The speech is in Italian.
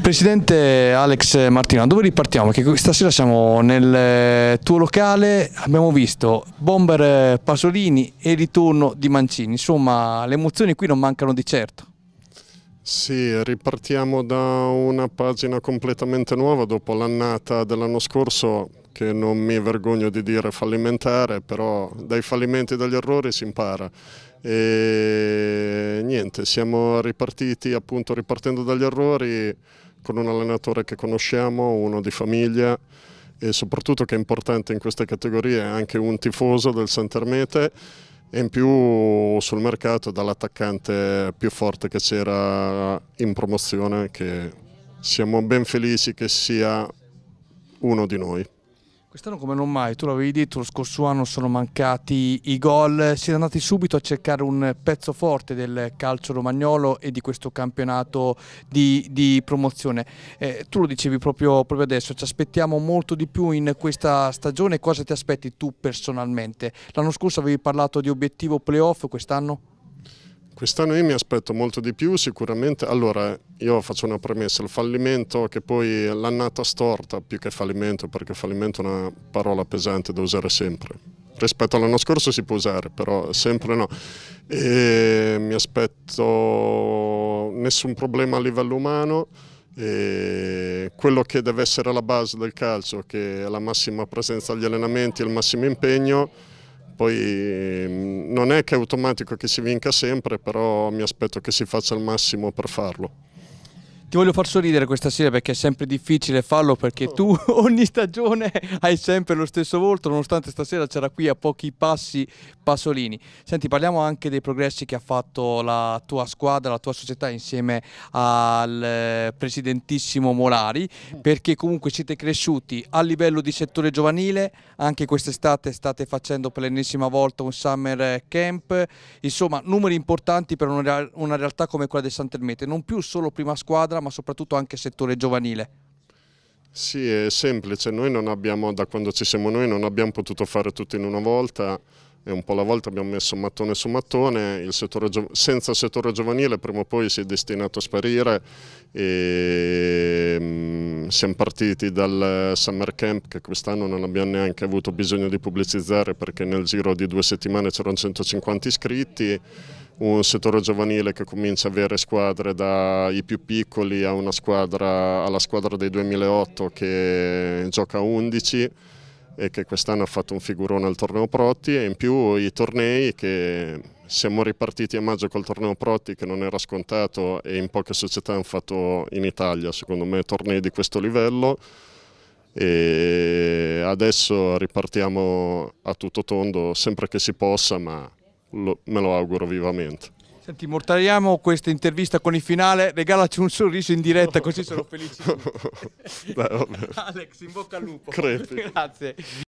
Presidente Alex Martino, dove ripartiamo? Che stasera siamo nel eh, tuo locale, abbiamo visto bomber eh, Pasolini e ritorno di Mancini, insomma le emozioni qui non mancano di certo. Sì, ripartiamo da una pagina completamente nuova dopo l'annata dell'anno scorso che non mi vergogno di dire fallimentare, però dai fallimenti e dagli errori si impara. E niente, siamo ripartiti appunto ripartendo dagli errori con un allenatore che conosciamo, uno di famiglia e soprattutto che è importante in queste categorie anche un tifoso del Sant'Ermete e in più sul mercato dall'attaccante più forte che c'era in promozione che siamo ben felici che sia uno di noi. Quest'anno come non mai, tu l'avevi detto, lo scorso anno sono mancati i gol, siete andati subito a cercare un pezzo forte del calcio romagnolo e di questo campionato di, di promozione. Eh, tu lo dicevi proprio, proprio, adesso, ci aspettiamo molto di più in questa stagione, cosa ti aspetti tu personalmente? L'anno scorso avevi parlato di obiettivo playoff, quest'anno? Quest'anno io mi aspetto molto di più, sicuramente, allora io faccio una premessa, il fallimento che poi l'annata storta più che fallimento, perché fallimento è una parola pesante da usare sempre, rispetto all'anno scorso si può usare, però sempre no. E mi aspetto nessun problema a livello umano, e quello che deve essere la base del calcio, che è la massima presenza agli allenamenti, il massimo impegno, poi mm, non è che è automatico che si vinca sempre, però mi aspetto che si faccia il massimo per farlo. Ti voglio far sorridere questa sera perché è sempre difficile farlo perché oh. tu ogni stagione hai sempre lo stesso volto, nonostante stasera c'era qui a pochi passi Pasolini. Senti, parliamo anche dei progressi che ha fatto la tua squadra, la tua società insieme al eh, presidentissimo Molari, mm. perché comunque siete cresciuti a livello di settore giovanile, anche quest'estate state facendo per l'ennesima volta un summer camp, insomma numeri importanti per una realtà come quella del Sant'Elmete, non più solo prima squadra scuola ma soprattutto anche settore giovanile? Sì, è semplice, noi non abbiamo, da quando ci siamo noi, non abbiamo potuto fare tutto in una volta, e un po' alla volta abbiamo messo mattone su mattone, il settore senza il settore giovanile prima o poi si è destinato a sparire e mh, mm, siamo partiti dal summer camp che quest'anno non abbiamo neanche avuto bisogno di pubblicizzare perché nel giro di due settimane c'erano 150 iscritti, un settore giovanile che comincia a avere squadre dai più piccoli a squadra, alla squadra dei 2008 che gioca 11 e che quest'anno ha fatto un figurone al torneo Protti e in più i tornei che siamo ripartiti a maggio col torneo Protti che non era scontato e in poche società hanno fatto in Italia secondo me tornei di questo livello e adesso ripartiamo a tutto tondo sempre che si possa ma lo, me lo auguro vivamente. Senti, mortaliamo questa intervista con il finale, regalaci un sorriso in diretta così sono felice. Alex, in bocca al lupo. Crepi. Grazie.